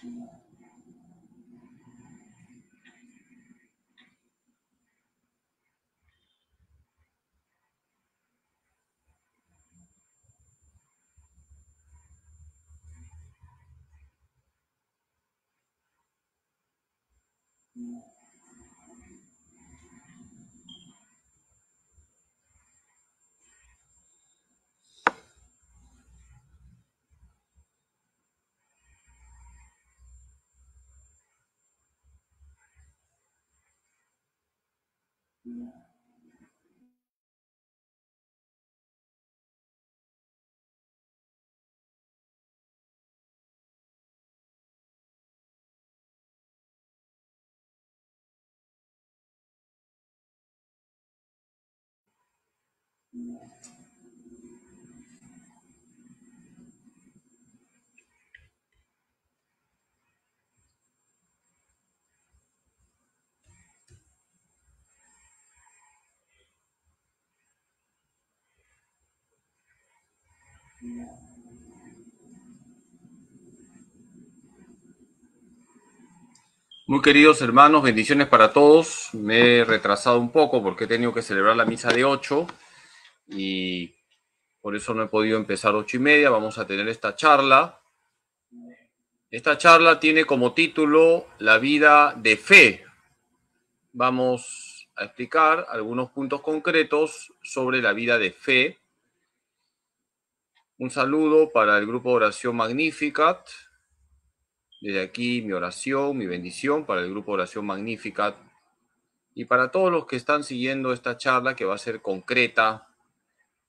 t h a h Yeah. Muy queridos hermanos, bendiciones para todos. Me he retrasado un poco porque he tenido que celebrar la misa de 8 y por eso no he podido empezar ocho y media. Vamos a tener esta charla. Esta charla tiene como título La vida de fe. Vamos a explicar algunos puntos concretos sobre la vida de fe. Un saludo para el grupo Oración Magnificat, desde aquí mi oración, mi bendición para el grupo Oración Magnífica y para todos los que están siguiendo esta charla que va a ser concreta.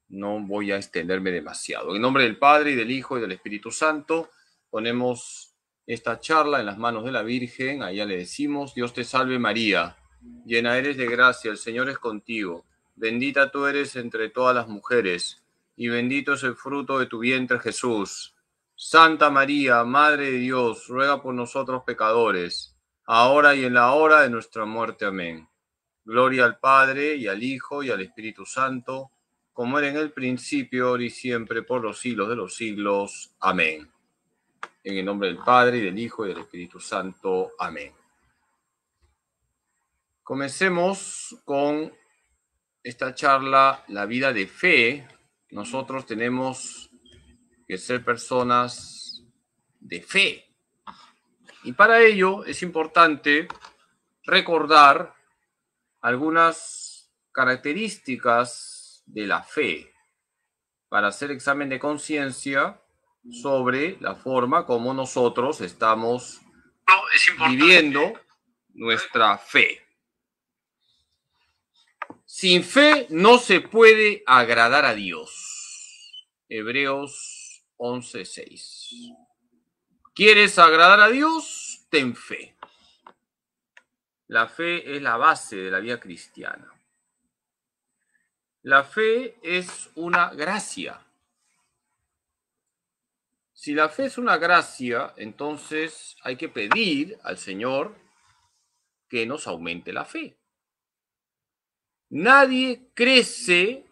No voy a extenderme demasiado. En nombre del Padre y del Hijo y del Espíritu Santo, ponemos esta charla en las manos de la Virgen. Allá le decimos, Dios te salve María, llena eres de gracia, el Señor es contigo. Bendita tú eres entre todas las mujeres y bendito es el fruto de tu vientre Jesús. Santa María, Madre de Dios, ruega por nosotros pecadores, ahora y en la hora de nuestra muerte. Amén. Gloria al Padre y al Hijo y al Espíritu Santo, como era en el principio, ahora y siempre, por los siglos de los siglos. Amén. En el nombre del Padre y del Hijo y del Espíritu Santo. Amén. Comencemos con esta charla, la vida de fe. Nosotros tenemos ser personas de fe. Y para ello es importante recordar algunas características de la fe para hacer examen de conciencia sobre la forma como nosotros estamos viviendo nuestra fe. Sin fe no se puede agradar a Dios. Hebreos 11.6. ¿Quieres agradar a Dios? Ten fe. La fe es la base de la vida cristiana. La fe es una gracia. Si la fe es una gracia, entonces hay que pedir al Señor que nos aumente la fe. Nadie crece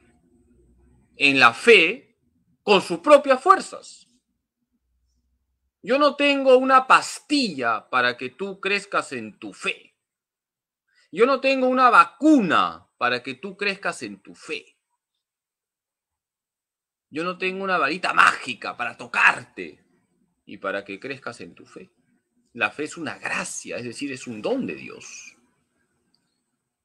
en la fe con sus propias fuerzas. Yo no tengo una pastilla para que tú crezcas en tu fe. Yo no tengo una vacuna para que tú crezcas en tu fe. Yo no tengo una varita mágica para tocarte y para que crezcas en tu fe. La fe es una gracia, es decir, es un don de Dios.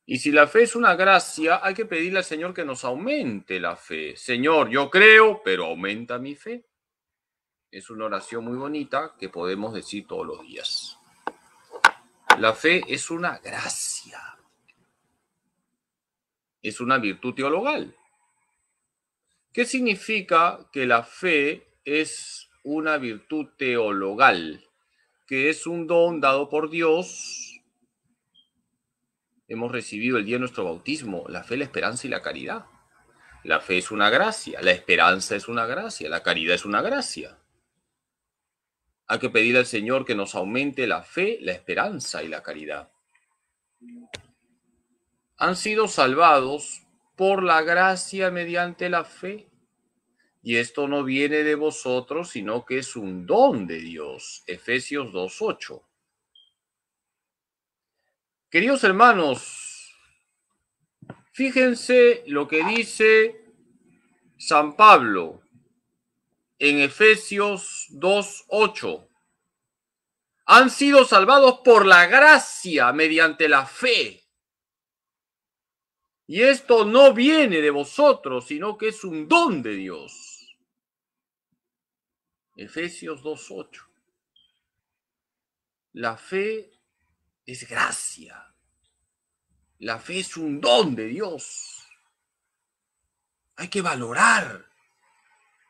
Y si la fe es una gracia, hay que pedirle al Señor que nos aumente la fe. Señor, yo creo, pero aumenta mi fe. Es una oración muy bonita que podemos decir todos los días. La fe es una gracia. Es una virtud teologal. ¿Qué significa que la fe es una virtud teologal? Que es un don dado por Dios hemos recibido el día de nuestro bautismo, la fe, la esperanza y la caridad. La fe es una gracia, la esperanza es una gracia, la caridad es una gracia. Hay que pedir al Señor que nos aumente la fe, la esperanza y la caridad. Han sido salvados por la gracia mediante la fe. Y esto no viene de vosotros, sino que es un don de Dios. Efesios 2.8. Queridos hermanos, fíjense lo que dice San Pablo en Efesios 2.8. Han sido salvados por la gracia mediante la fe. Y esto no viene de vosotros, sino que es un don de Dios. Efesios 2.8. La fe es gracia. La fe es un don de Dios. Hay que valorar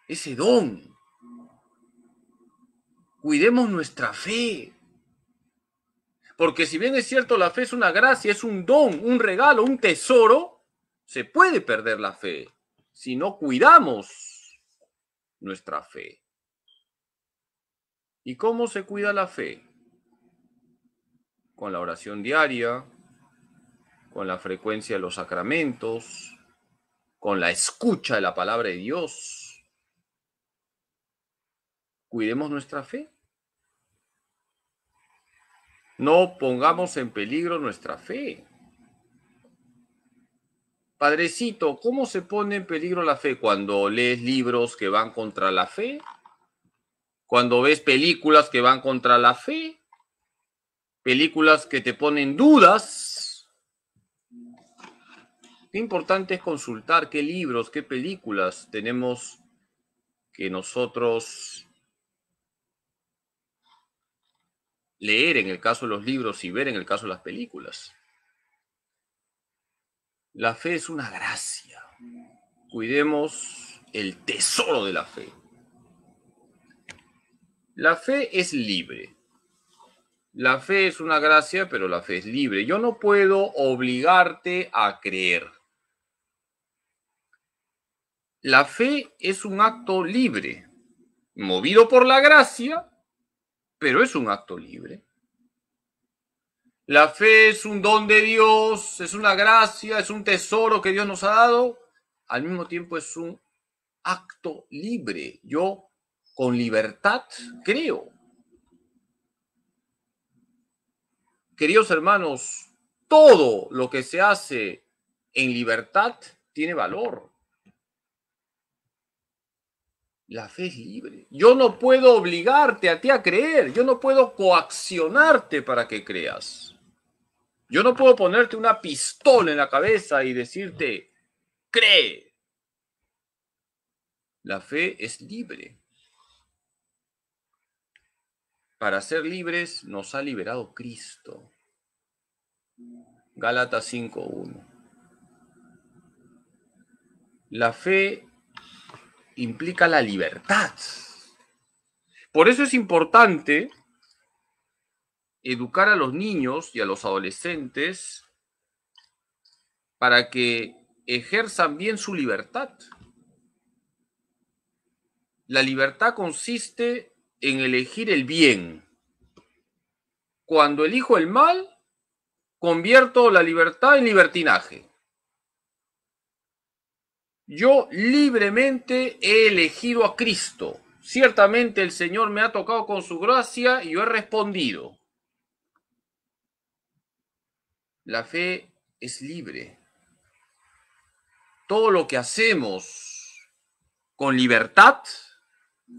ese don. Cuidemos nuestra fe. Porque si bien es cierto, la fe es una gracia, es un don, un regalo, un tesoro, se puede perder la fe si no cuidamos nuestra fe. ¿Y cómo se cuida la fe? con la oración diaria, con la frecuencia de los sacramentos, con la escucha de la palabra de Dios. Cuidemos nuestra fe. No pongamos en peligro nuestra fe. Padrecito, ¿cómo se pone en peligro la fe cuando lees libros que van contra la fe? Cuando ves películas que van contra la fe? películas que te ponen dudas. Qué importante es consultar qué libros, qué películas tenemos que nosotros leer en el caso de los libros y ver en el caso de las películas. La fe es una gracia. Cuidemos el tesoro de la fe. La fe es libre. La fe es una gracia, pero la fe es libre. Yo no puedo obligarte a creer. La fe es un acto libre, movido por la gracia, pero es un acto libre. La fe es un don de Dios, es una gracia, es un tesoro que Dios nos ha dado. Al mismo tiempo es un acto libre. Yo con libertad creo. queridos hermanos, todo lo que se hace en libertad tiene valor. La fe es libre. Yo no puedo obligarte a ti a creer. Yo no puedo coaccionarte para que creas. Yo no puedo ponerte una pistola en la cabeza y decirte, cree. La fe es libre. Para ser libres nos ha liberado Cristo. Gálatas 5.1. La fe implica la libertad. Por eso es importante educar a los niños y a los adolescentes para que ejerzan bien su libertad. La libertad consiste en elegir el bien. Cuando elijo el mal, convierto la libertad en libertinaje. Yo libremente he elegido a Cristo. Ciertamente el Señor me ha tocado con su gracia y yo he respondido. La fe es libre. Todo lo que hacemos con libertad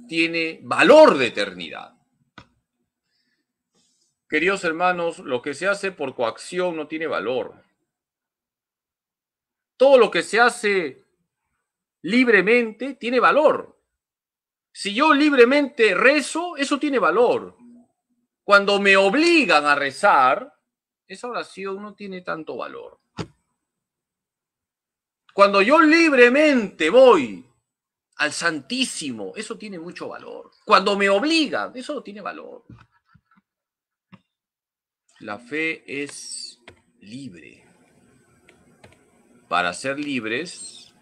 tiene valor de eternidad. Queridos hermanos, lo que se hace por coacción no tiene valor. Todo lo que se hace libremente tiene valor. Si yo libremente rezo, eso tiene valor. Cuando me obligan a rezar, esa oración no tiene tanto valor. Cuando yo libremente voy al Santísimo, eso tiene mucho valor. Cuando me obligan, eso no tiene valor. La fe es libre. Para ser libres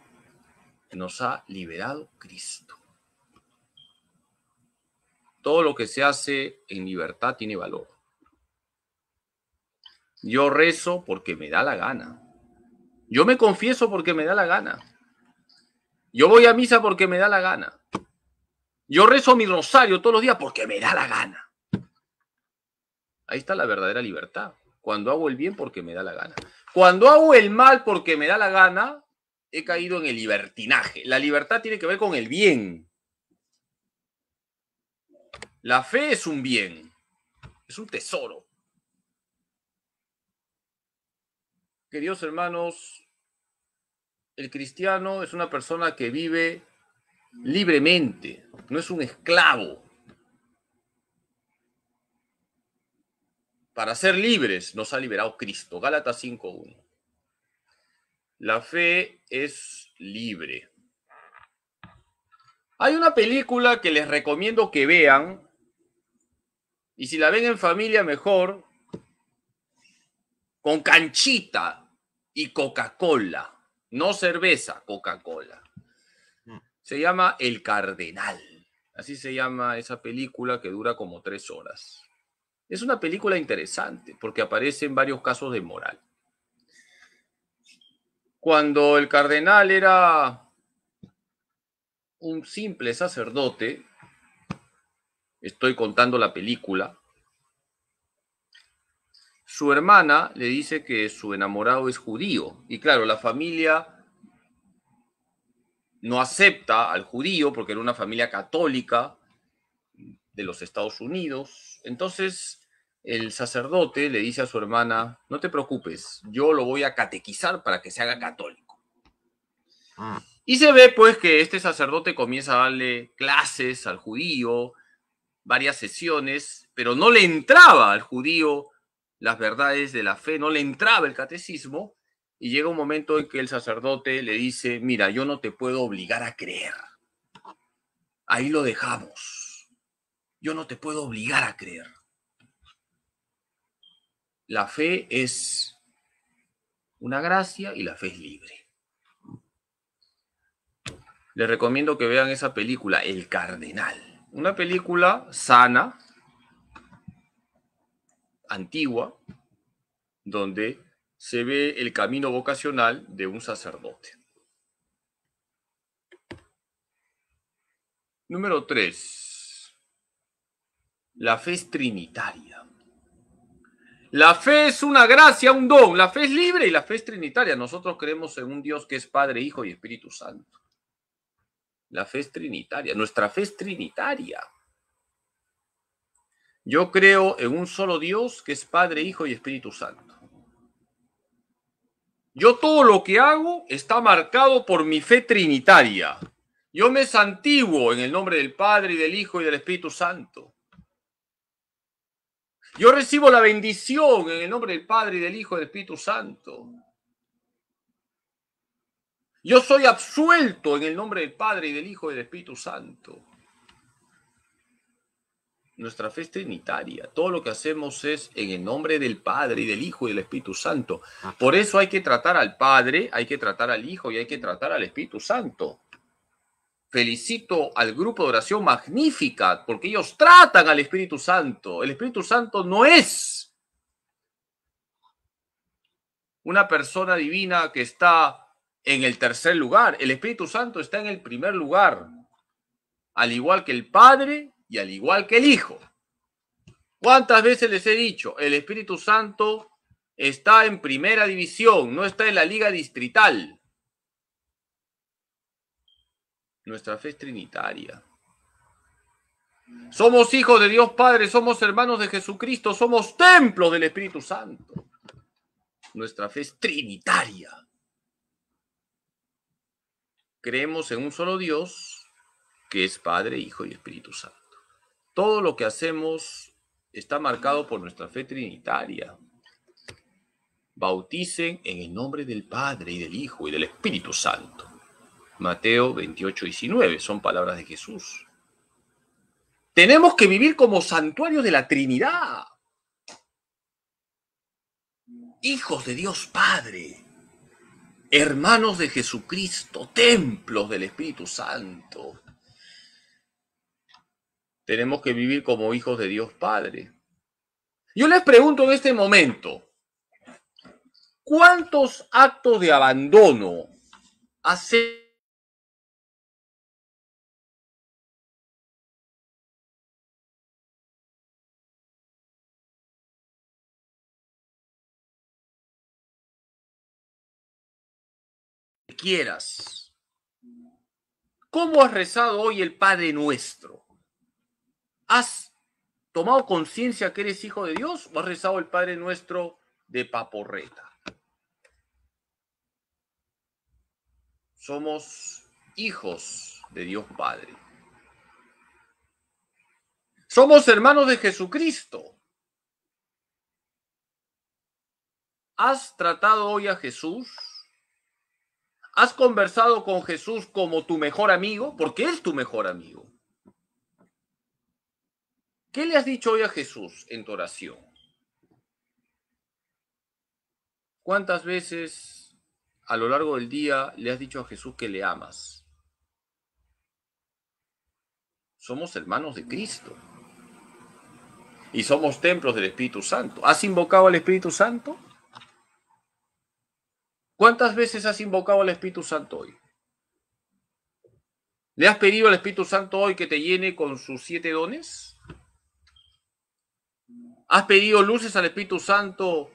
nos ha liberado Cristo. Todo lo que se hace en libertad tiene valor. Yo rezo porque me da la gana. Yo me confieso porque me da la gana. Yo voy a misa porque me da la gana. Yo rezo mi rosario todos los días porque me da la gana. Ahí está la verdadera libertad. Cuando hago el bien porque me da la gana. Cuando hago el mal porque me da la gana, he caído en el libertinaje. La libertad tiene que ver con el bien. La fe es un bien, es un tesoro. Queridos hermanos, el cristiano es una persona que vive libremente, no es un esclavo. Para ser libres nos ha liberado Cristo. Gálatas 5.1. La fe es libre. Hay una película que les recomiendo que vean. Y si la ven en familia, mejor. Con canchita y Coca-Cola. No cerveza, Coca-Cola. Mm. Se llama El Cardenal. Así se llama esa película que dura como tres horas. Es una película interesante porque aparece en varios casos de moral. Cuando el cardenal era un simple sacerdote, estoy contando la película, su hermana le dice que su enamorado es judío. Y claro, la familia no acepta al judío porque era una familia católica de los Estados Unidos. Entonces, el sacerdote le dice a su hermana, no te preocupes, yo lo voy a catequizar para que se haga católico. Ah. Y se ve pues que este sacerdote comienza a darle clases al judío, varias sesiones, pero no le entraba al judío las verdades de la fe, no le entraba el catecismo, y llega un momento en que el sacerdote le dice, mira, yo no te puedo obligar a creer. Ahí lo dejamos. Yo no te puedo obligar a creer la fe es una gracia y la fe es libre. Les recomiendo que vean esa película, El Cardenal. Una película sana, antigua, donde se ve el camino vocacional de un sacerdote. Número 3. La fe es trinitaria. La fe es una gracia, un don. La fe es libre y la fe es trinitaria. Nosotros creemos en un Dios que es Padre, Hijo y Espíritu Santo. La fe es trinitaria. Nuestra fe es trinitaria. Yo creo en un solo Dios que es Padre, Hijo y Espíritu Santo. Yo todo lo que hago está marcado por mi fe trinitaria. Yo me santiguo en el nombre del Padre y del Hijo y del Espíritu Santo. Yo recibo la bendición en el nombre del Padre y del Hijo y del Espíritu Santo. Yo soy absuelto en el nombre del Padre y del Hijo y del Espíritu Santo. Nuestra fe es trinitaria. Todo lo que hacemos es en el nombre del Padre y del Hijo y del Espíritu Santo. Ah. Por eso hay que tratar al Padre, hay que tratar al Hijo y hay que tratar al Espíritu Santo felicito al grupo de oración magnífica, porque ellos tratan al Espíritu Santo. El Espíritu Santo no es una persona divina que está en el tercer lugar. El Espíritu Santo está en el primer lugar, al igual que el Padre y al igual que el Hijo. ¿Cuántas veces les he dicho? El Espíritu Santo está en primera división, no está en la liga distrital. Nuestra fe es trinitaria. Somos hijos de Dios Padre, somos hermanos de Jesucristo, somos templos del Espíritu Santo. Nuestra fe es trinitaria. Creemos en un solo Dios, que es Padre, Hijo y Espíritu Santo. Todo lo que hacemos está marcado por nuestra fe trinitaria. Bauticen en el nombre del Padre y del Hijo y del Espíritu Santo. Mateo 28, 19, son palabras de Jesús. Tenemos que vivir como santuarios de la Trinidad. Hijos de Dios Padre, hermanos de Jesucristo, templos del Espíritu Santo. Tenemos que vivir como hijos de Dios Padre. Yo les pregunto en este momento, ¿cuántos actos de abandono hace quieras. ¿Cómo has rezado hoy el Padre Nuestro? ¿Has tomado conciencia que eres hijo de Dios o has rezado el Padre Nuestro de paporreta? Somos hijos de Dios Padre. Somos hermanos de Jesucristo. ¿Has tratado hoy a Jesús ¿Has conversado con Jesús como tu mejor amigo? Porque es tu mejor amigo. ¿Qué le has dicho hoy a Jesús en tu oración? ¿Cuántas veces a lo largo del día le has dicho a Jesús que le amas? Somos hermanos de Cristo. Y somos templos del Espíritu Santo. ¿Has invocado al Espíritu Santo? ¿Cuántas veces has invocado al Espíritu Santo hoy? ¿Le has pedido al Espíritu Santo hoy que te llene con sus siete dones? ¿Has pedido luces al Espíritu Santo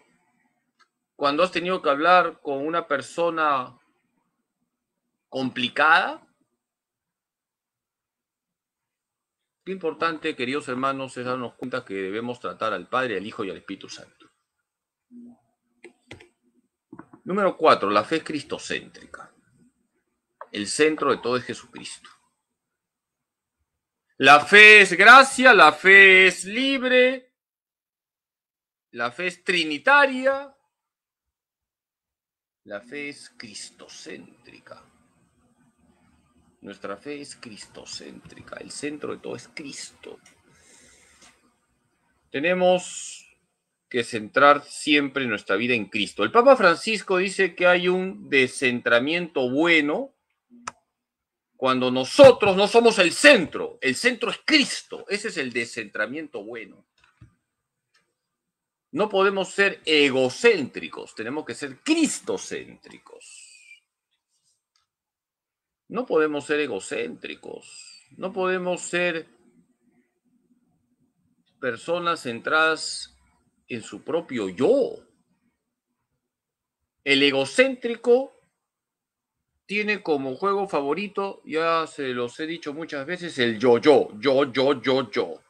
cuando has tenido que hablar con una persona complicada? Qué importante, queridos hermanos, es darnos cuenta que debemos tratar al Padre, al Hijo y al Espíritu Santo. Número cuatro, La fe es cristocéntrica. El centro de todo es Jesucristo. La fe es gracia, la fe es libre, la fe es trinitaria, la fe es cristocéntrica. Nuestra fe es cristocéntrica, el centro de todo es Cristo. Tenemos que centrar siempre nuestra vida en Cristo. El Papa Francisco dice que hay un descentramiento bueno cuando nosotros no somos el centro, el centro es Cristo, ese es el descentramiento bueno. No podemos ser egocéntricos, tenemos que ser cristocéntricos. No podemos ser egocéntricos, no podemos ser personas centradas en su propio yo. El egocéntrico tiene como juego favorito, ya se los he dicho muchas veces, el yo-yo, yo-yo, yo-yo.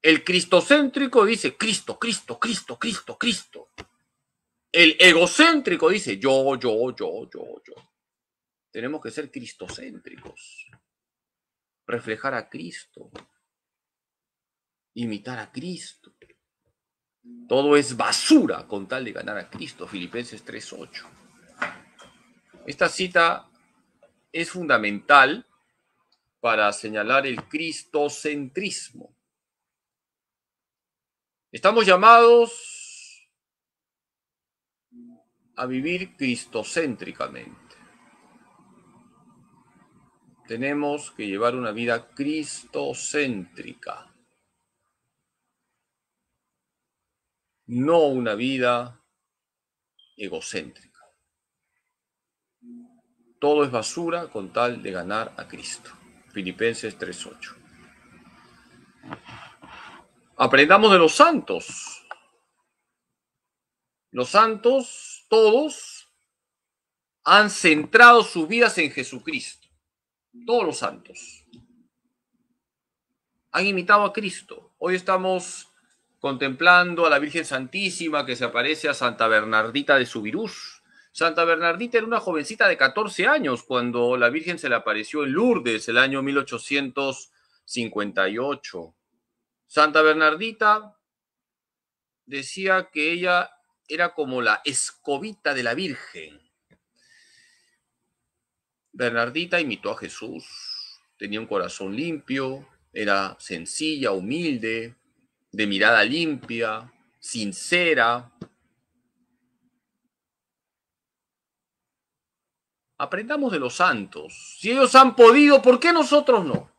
El cristocéntrico dice Cristo, Cristo, Cristo, Cristo, Cristo. El egocéntrico dice yo, yo, yo, yo, yo. Tenemos que ser cristocéntricos. Reflejar a Cristo. Imitar a Cristo. Todo es basura con tal de ganar a Cristo. Filipenses 3.8. Esta cita es fundamental para señalar el cristocentrismo. Estamos llamados a vivir cristocéntricamente. Tenemos que llevar una vida cristocéntrica. no una vida egocéntrica. Todo es basura con tal de ganar a Cristo. Filipenses 3:8. Aprendamos de los santos. Los santos, todos, han centrado sus vidas en Jesucristo. Todos los santos. Han imitado a Cristo. Hoy estamos contemplando a la Virgen Santísima que se aparece a Santa Bernardita de Subirús. Santa Bernardita era una jovencita de 14 años cuando la Virgen se le apareció en Lourdes el año 1858. Santa Bernardita decía que ella era como la escobita de la Virgen. Bernardita imitó a Jesús, tenía un corazón limpio, era sencilla, humilde, de mirada limpia, sincera. Aprendamos de los santos. Si ellos han podido, ¿por qué nosotros no?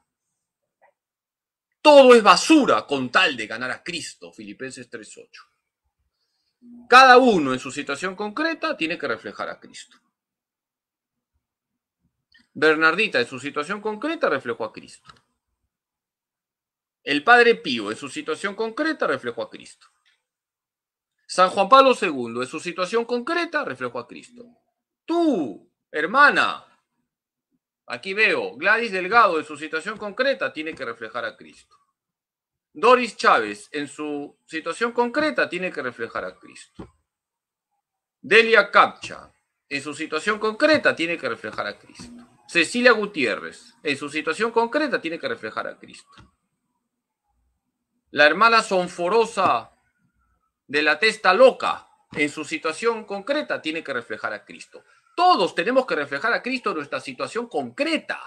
Todo es basura con tal de ganar a Cristo, Filipenses 3.8. Cada uno en su situación concreta tiene que reflejar a Cristo. Bernardita en su situación concreta reflejó a Cristo. El Padre Pío en su situación concreta reflejó a Cristo. San Juan Pablo II en su situación concreta reflejó a Cristo. Tú, hermana, aquí veo, Gladys Delgado en su situación concreta tiene que reflejar a Cristo. Doris Chávez en su situación concreta tiene que reflejar a Cristo. Delia Capcha en su situación concreta tiene que reflejar a Cristo. Cecilia Gutiérrez en su situación concreta tiene que reflejar a Cristo la hermana sonforosa de la testa loca en su situación concreta tiene que reflejar a Cristo. Todos tenemos que reflejar a Cristo en nuestra situación concreta.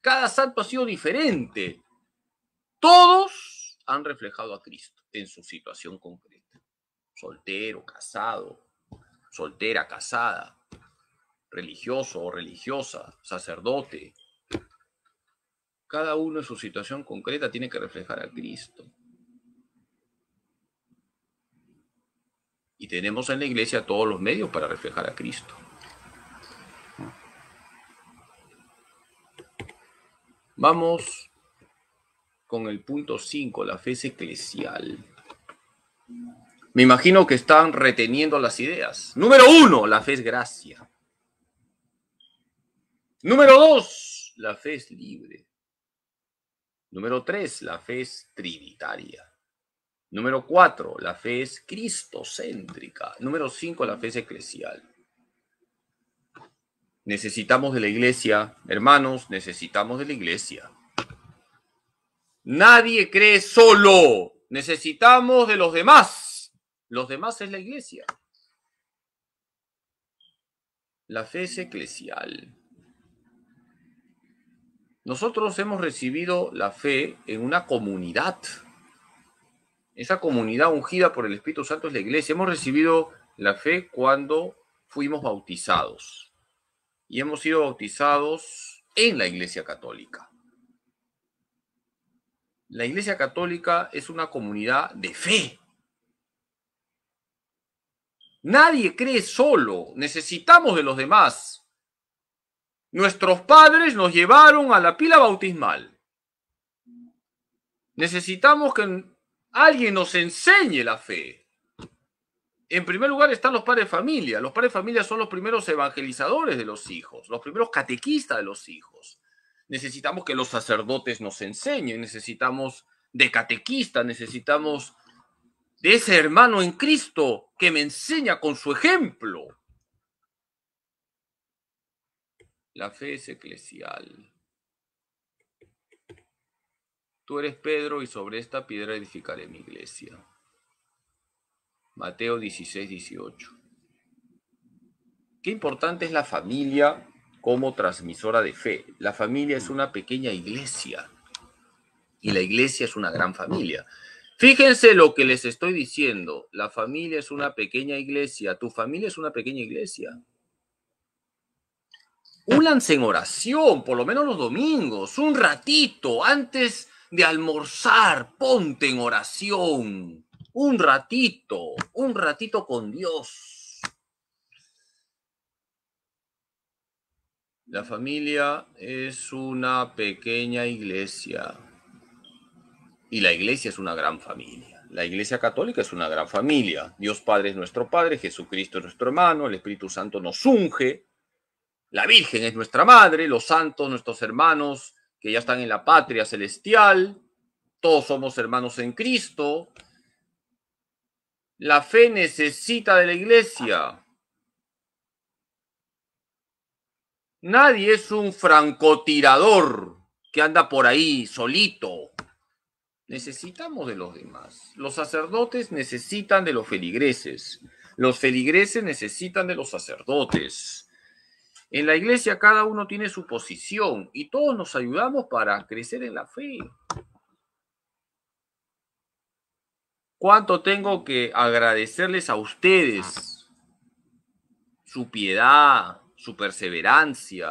Cada santo ha sido diferente. Todos han reflejado a Cristo en su situación concreta. Soltero, casado, soltera, casada, religioso o religiosa, sacerdote, cada uno en su situación concreta tiene que reflejar a Cristo. Y tenemos en la iglesia todos los medios para reflejar a Cristo. Vamos con el punto 5, la fe eclesial. Me imagino que están reteniendo las ideas. Número uno, la fe es gracia. Número dos, la fe es libre. Número tres, la fe es trinitaria. Número cuatro, la fe es cristocéntrica. Número cinco, la fe es eclesial. Necesitamos de la iglesia, hermanos, necesitamos de la iglesia. Nadie cree solo, necesitamos de los demás. Los demás es la iglesia. La fe es eclesial. Nosotros hemos recibido la fe en una comunidad. Esa comunidad ungida por el Espíritu Santo es la iglesia. Hemos recibido la fe cuando fuimos bautizados. Y hemos sido bautizados en la iglesia católica. La iglesia católica es una comunidad de fe. Nadie cree solo. Necesitamos de los demás. Nuestros padres nos llevaron a la pila bautismal. Necesitamos que alguien nos enseñe la fe. En primer lugar están los padres de familia. Los padres de familia son los primeros evangelizadores de los hijos, los primeros catequistas de los hijos. Necesitamos que los sacerdotes nos enseñen, necesitamos de catequistas, necesitamos de ese hermano en Cristo que me enseña con su ejemplo. La fe es eclesial. Tú eres Pedro y sobre esta piedra edificaré mi iglesia. Mateo 16, 18. Qué importante es la familia como transmisora de fe. La familia es una pequeña iglesia y la iglesia es una gran familia. Fíjense lo que les estoy diciendo. La familia es una pequeña iglesia. Tu familia es una pequeña iglesia únanse en oración, por lo menos los domingos, un ratito antes de almorzar, ponte en oración, un ratito, un ratito con Dios. La familia es una pequeña iglesia y la iglesia es una gran familia. La iglesia católica es una gran familia. Dios Padre es nuestro Padre, Jesucristo es nuestro hermano, el Espíritu Santo nos unge, la Virgen es nuestra madre, los santos, nuestros hermanos que ya están en la patria celestial, todos somos hermanos en Cristo. La fe necesita de la iglesia. Nadie es un francotirador que anda por ahí solito. Necesitamos de los demás. Los sacerdotes necesitan de los feligreses. Los feligreses necesitan de los sacerdotes. En la iglesia cada uno tiene su posición y todos nos ayudamos para crecer en la fe. ¿Cuánto tengo que agradecerles a ustedes su piedad, su perseverancia,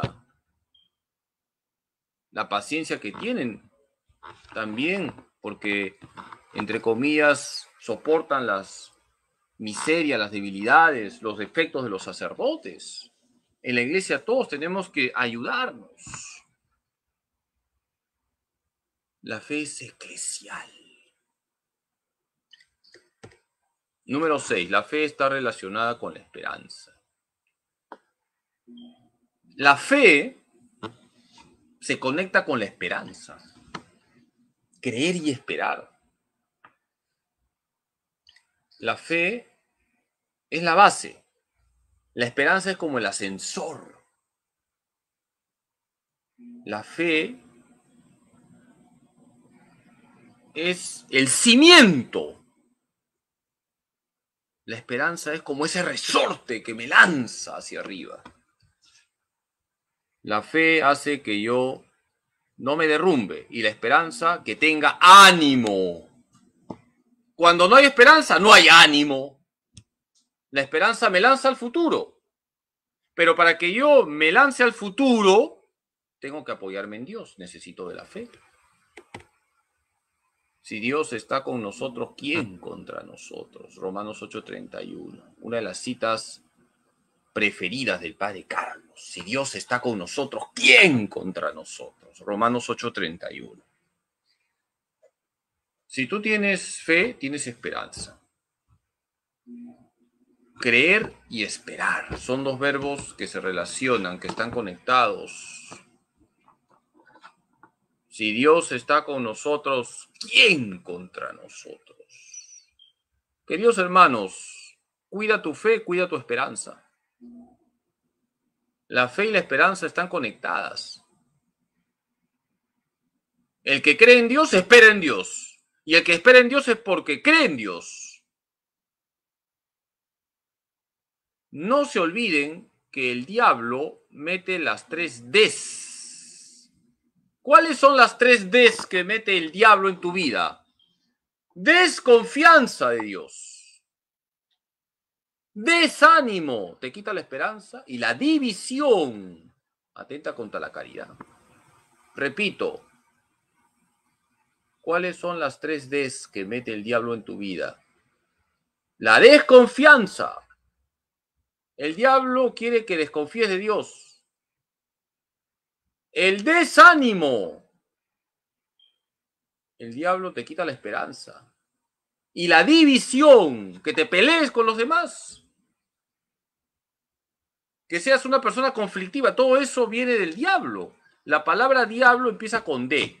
la paciencia que tienen también, porque, entre comillas, soportan las miserias, las debilidades, los defectos de los sacerdotes? en la iglesia todos tenemos que ayudarnos. La fe es eclesial. Número 6. La fe está relacionada con la esperanza. La fe se conecta con la esperanza. Creer y esperar. La fe es la base la esperanza es como el ascensor. La fe es el cimiento. La esperanza es como ese resorte que me lanza hacia arriba. La fe hace que yo no me derrumbe y la esperanza que tenga ánimo. Cuando no hay esperanza, no hay ánimo. La esperanza me lanza al futuro. Pero para que yo me lance al futuro, tengo que apoyarme en Dios. Necesito de la fe. Si Dios está con nosotros, ¿quién contra nosotros? Romanos 8:31, una de las citas preferidas del Padre Carlos. Si Dios está con nosotros, ¿quién contra nosotros? Romanos 8:31. Si tú tienes fe, tienes esperanza. Creer y esperar son dos verbos que se relacionan, que están conectados. Si Dios está con nosotros, ¿quién contra nosotros? Queridos hermanos, cuida tu fe, cuida tu esperanza. La fe y la esperanza están conectadas. El que cree en Dios espera en Dios. Y el que espera en Dios es porque cree en Dios. No se olviden que el diablo mete las tres Ds. ¿Cuáles son las tres Ds que mete el diablo en tu vida? Desconfianza de Dios. Desánimo, te quita la esperanza y la división. Atenta contra la caridad. Repito, ¿cuáles son las tres Ds que mete el diablo en tu vida? La desconfianza, el diablo quiere que desconfíes de Dios. El desánimo. El diablo te quita la esperanza. Y la división, que te pelees con los demás. Que seas una persona conflictiva. Todo eso viene del diablo. La palabra diablo empieza con D.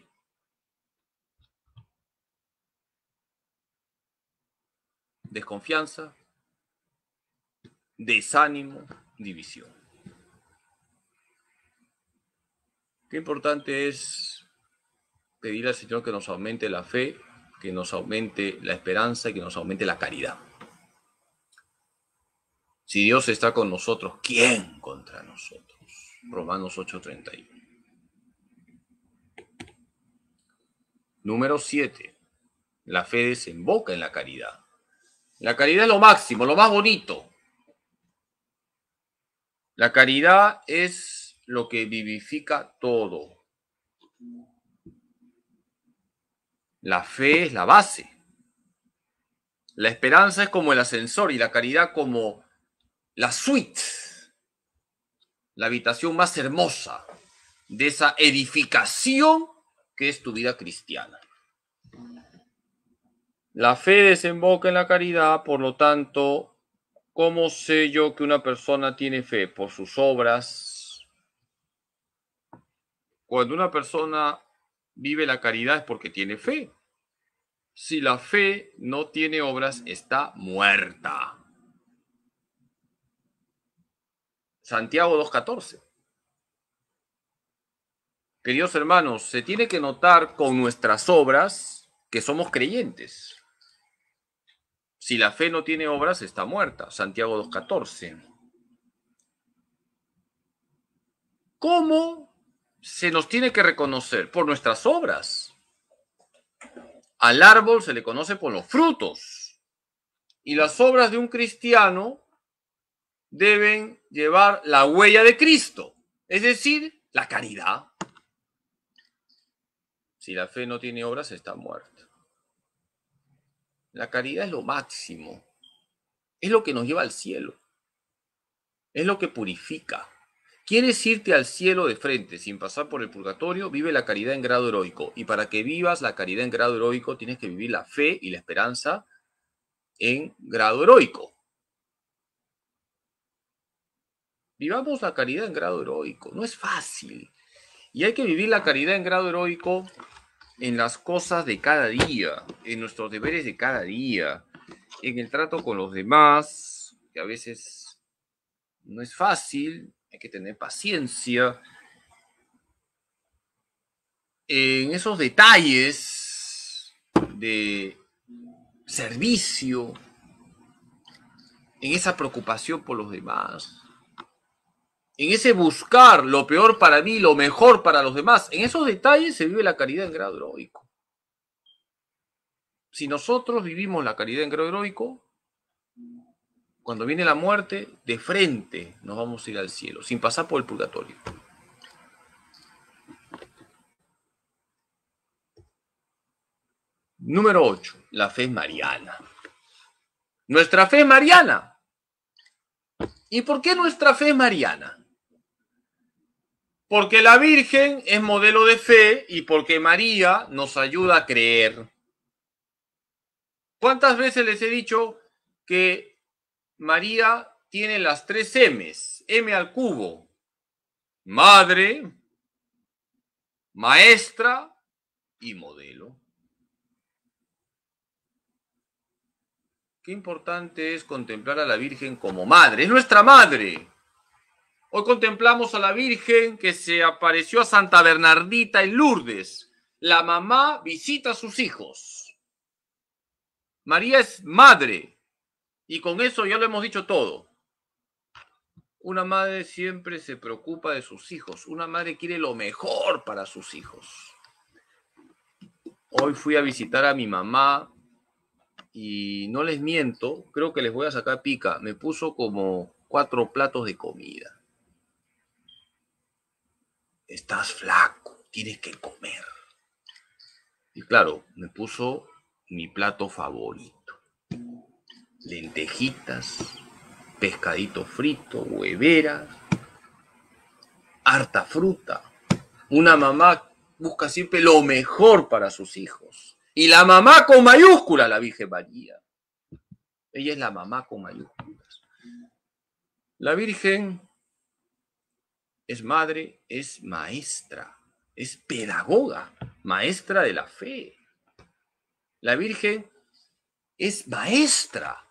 Desconfianza, desánimo, división. Qué importante es pedir al Señor que nos aumente la fe, que nos aumente la esperanza y que nos aumente la caridad. Si Dios está con nosotros, ¿quién contra nosotros? Romanos 8:31. Número 7. La fe desemboca en la caridad. La caridad es lo máximo, lo más bonito, la caridad es lo que vivifica todo. La fe es la base. La esperanza es como el ascensor y la caridad como la suite, la habitación más hermosa de esa edificación que es tu vida cristiana. La fe desemboca en la caridad, por lo tanto, ¿Cómo sé yo que una persona tiene fe? Por sus obras. Cuando una persona vive la caridad es porque tiene fe. Si la fe no tiene obras, está muerta. Santiago 2.14. Queridos hermanos, se tiene que notar con nuestras obras que somos creyentes. Si la fe no tiene obras, está muerta. Santiago 2.14. ¿Cómo se nos tiene que reconocer? Por nuestras obras. Al árbol se le conoce por los frutos. Y las obras de un cristiano deben llevar la huella de Cristo, es decir, la caridad. Si la fe no tiene obras, está muerta. La caridad es lo máximo. Es lo que nos lleva al cielo. Es lo que purifica. ¿Quieres irte al cielo de frente sin pasar por el purgatorio? Vive la caridad en grado heroico. Y para que vivas la caridad en grado heroico, tienes que vivir la fe y la esperanza en grado heroico. Vivamos la caridad en grado heroico. No es fácil. Y hay que vivir la caridad en grado heroico en las cosas de cada día, en nuestros deberes de cada día, en el trato con los demás, que a veces no es fácil, hay que tener paciencia. En esos detalles de servicio, en esa preocupación por los demás en ese buscar lo peor para mí, lo mejor para los demás, en esos detalles se vive la caridad en grado heroico. Si nosotros vivimos la caridad en grado heroico, cuando viene la muerte, de frente nos vamos a ir al cielo, sin pasar por el purgatorio. Número 8, la fe mariana. Nuestra fe mariana. ¿Y por qué nuestra fe mariana? Porque la Virgen es modelo de fe y porque María nos ayuda a creer. ¿Cuántas veces les he dicho que María tiene las tres M's? M al cubo. Madre, maestra y modelo. Qué importante es contemplar a la Virgen como madre. Es nuestra madre. Hoy contemplamos a la Virgen que se apareció a Santa Bernardita en Lourdes. La mamá visita a sus hijos. María es madre. Y con eso ya lo hemos dicho todo. Una madre siempre se preocupa de sus hijos. Una madre quiere lo mejor para sus hijos. Hoy fui a visitar a mi mamá y no les miento, creo que les voy a sacar pica. Me puso como cuatro platos de comida estás flaco, tienes que comer. Y claro, me puso mi plato favorito. Lentejitas, pescadito frito, hueveras, harta fruta. Una mamá busca siempre lo mejor para sus hijos. Y la mamá con mayúscula, la Virgen María. Ella es la mamá con mayúsculas. La Virgen es madre, es maestra, es pedagoga, maestra de la fe. La Virgen es maestra.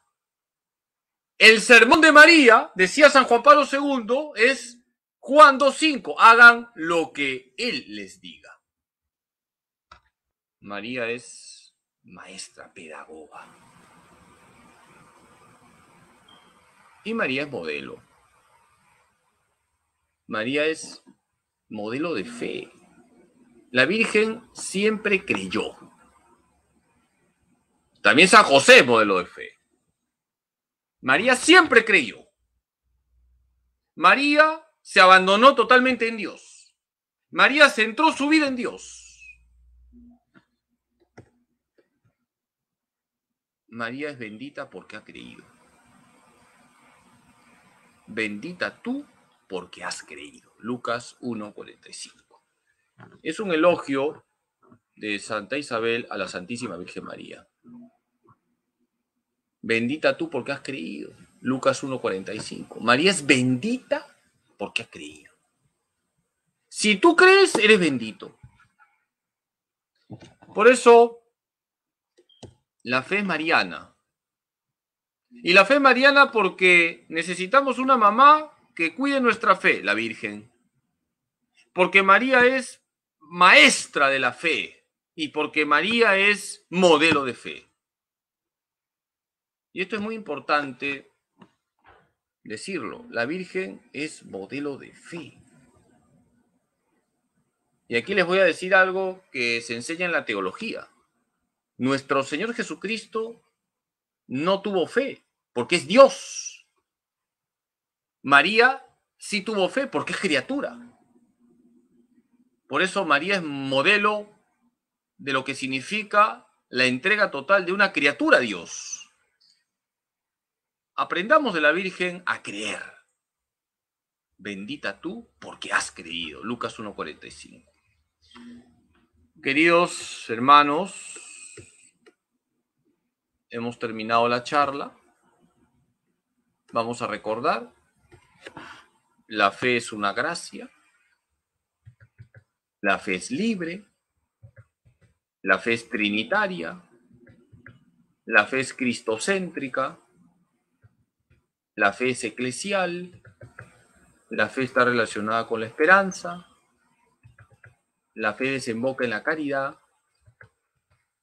El sermón de María, decía San Juan Pablo II, es cuando cinco hagan lo que Él les diga. María es maestra, pedagoga. Y María es modelo. María es modelo de fe. La Virgen siempre creyó. También San José es modelo de fe. María siempre creyó. María se abandonó totalmente en Dios. María centró su vida en Dios. María es bendita porque ha creído. Bendita tú porque has creído. Lucas 1.45. Ah. Es un elogio de Santa Isabel a la Santísima Virgen María. Bendita tú porque has creído. Lucas 1.45. María es bendita porque ha creído. Si tú crees, eres bendito. Por eso, la fe es mariana. Y la fe es mariana porque necesitamos una mamá que cuide nuestra fe, la Virgen, porque María es maestra de la fe y porque María es modelo de fe. Y esto es muy importante decirlo, la Virgen es modelo de fe. Y aquí les voy a decir algo que se enseña en la teología. Nuestro Señor Jesucristo no tuvo fe, porque es Dios. María sí tuvo fe porque es criatura. Por eso María es modelo de lo que significa la entrega total de una criatura a Dios. Aprendamos de la Virgen a creer. Bendita tú porque has creído. Lucas 1.45. Queridos hermanos, hemos terminado la charla. Vamos a recordar la fe es una gracia. La fe es libre. La fe es trinitaria. La fe es cristocéntrica. La fe es eclesial. La fe está relacionada con la esperanza. La fe desemboca en la caridad.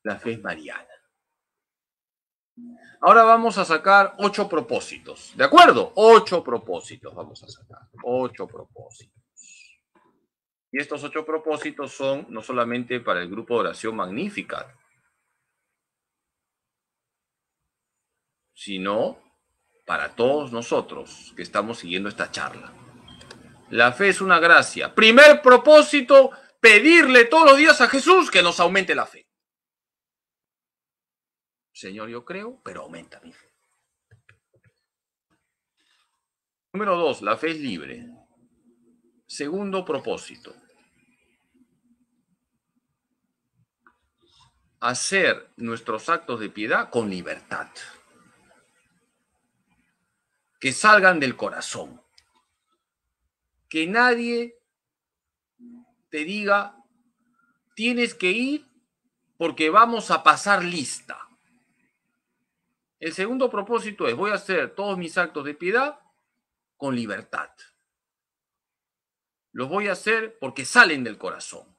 La fe es mariana. Ahora vamos a sacar ocho propósitos. ¿De acuerdo? Ocho propósitos vamos a sacar. Ocho propósitos. Y estos ocho propósitos son no solamente para el grupo de oración magnífica, sino para todos nosotros que estamos siguiendo esta charla. La fe es una gracia. Primer propósito, pedirle todos los días a Jesús que nos aumente la fe. Señor, yo creo, pero aumenta mi fe. Número dos, la fe es libre. Segundo propósito. Hacer nuestros actos de piedad con libertad. Que salgan del corazón. Que nadie te diga, tienes que ir porque vamos a pasar lista. El segundo propósito es, voy a hacer todos mis actos de piedad con libertad. Los voy a hacer porque salen del corazón.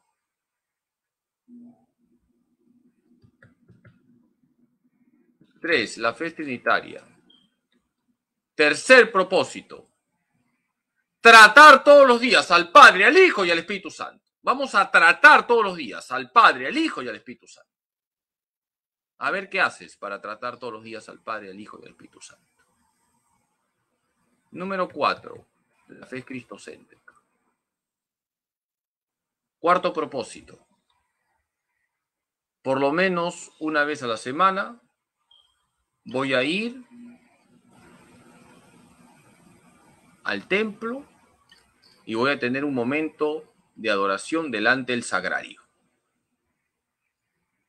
Tres, la fe trinitaria. Tercer propósito, tratar todos los días al Padre, al Hijo y al Espíritu Santo. Vamos a tratar todos los días al Padre, al Hijo y al Espíritu Santo. A ver qué haces para tratar todos los días al Padre, al Hijo y al Espíritu Santo. Número cuatro, la fe cristocéntrica. Cuarto propósito. Por lo menos una vez a la semana voy a ir al templo y voy a tener un momento de adoración delante del sagrario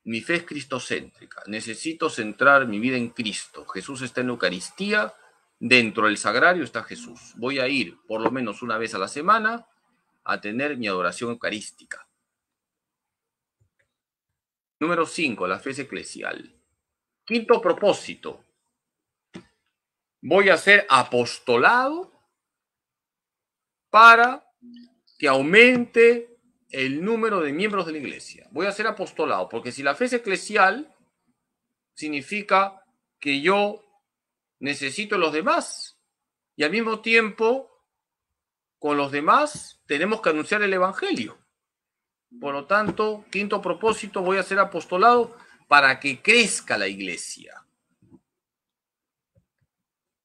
mi fe es cristocéntrica. Necesito centrar mi vida en Cristo. Jesús está en la Eucaristía. Dentro del sagrario está Jesús. Voy a ir por lo menos una vez a la semana a tener mi adoración eucarística. Número 5, la fe es eclesial. Quinto propósito. Voy a ser apostolado para que aumente el número de miembros de la iglesia. Voy a ser apostolado, porque si la fe es eclesial, significa que yo necesito a los demás. Y al mismo tiempo, con los demás tenemos que anunciar el Evangelio. Por lo tanto, quinto propósito, voy a ser apostolado para que crezca la iglesia.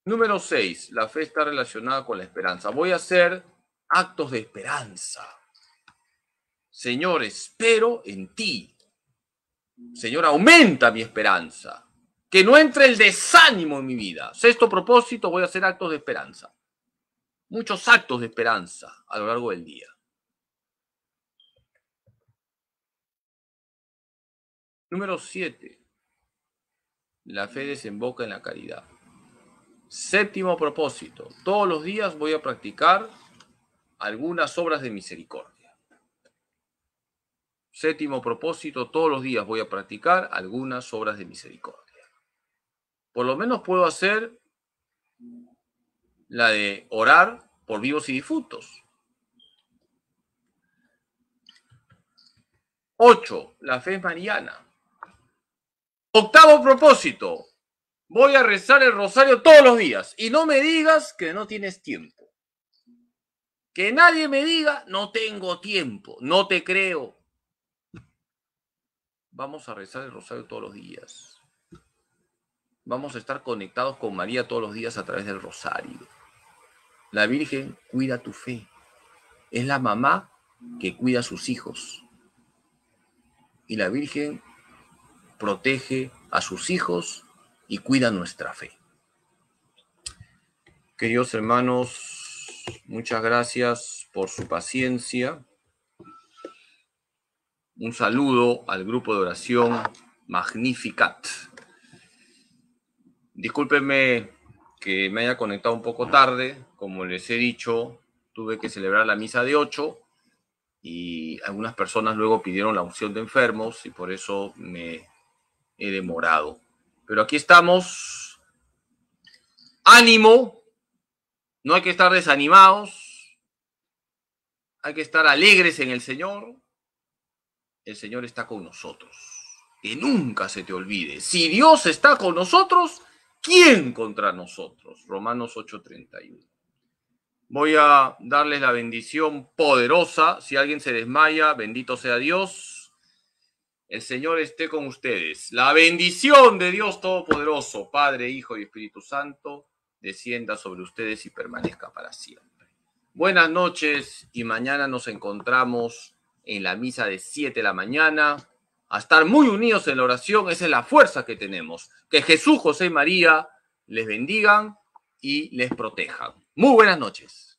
Número seis, La fe está relacionada con la esperanza. Voy a hacer actos de esperanza. Señor, espero en ti. Señor, aumenta mi esperanza. Que no entre el desánimo en mi vida. Sexto propósito, voy a hacer actos de esperanza. Muchos actos de esperanza a lo largo del día. Número siete. La fe desemboca en la caridad. Séptimo propósito. Todos los días voy a practicar algunas obras de misericordia. Séptimo propósito, todos los días voy a practicar algunas obras de misericordia. Por lo menos puedo hacer la de orar por vivos y difuntos. Ocho, la fe es mariana. Octavo propósito, voy a rezar el rosario todos los días y no me digas que no tienes tiempo. Que nadie me diga, no tengo tiempo, no te creo. Vamos a rezar el rosario todos los días. Vamos a estar conectados con María todos los días a través del rosario. La Virgen cuida tu fe. Es la mamá que cuida a sus hijos. Y la Virgen protege a sus hijos y cuida nuestra fe. Queridos hermanos, muchas gracias por su paciencia un saludo al grupo de oración Magnificat. Discúlpenme que me haya conectado un poco tarde, como les he dicho, tuve que celebrar la misa de 8 y algunas personas luego pidieron la unción de enfermos y por eso me he demorado. Pero aquí estamos. Ánimo. No hay que estar desanimados. Hay que estar alegres en el Señor el Señor está con nosotros. Que nunca se te olvide, si Dios está con nosotros, ¿quién contra nosotros? Romanos 8:31. Voy a darles la bendición poderosa. Si alguien se desmaya, bendito sea Dios. El Señor esté con ustedes. La bendición de Dios Todopoderoso, Padre, Hijo y Espíritu Santo, descienda sobre ustedes y permanezca para siempre. Buenas noches y mañana nos encontramos en la misa de 7 de la mañana, a estar muy unidos en la oración. Esa es la fuerza que tenemos. Que Jesús, José y María les bendigan y les protejan. Muy buenas noches.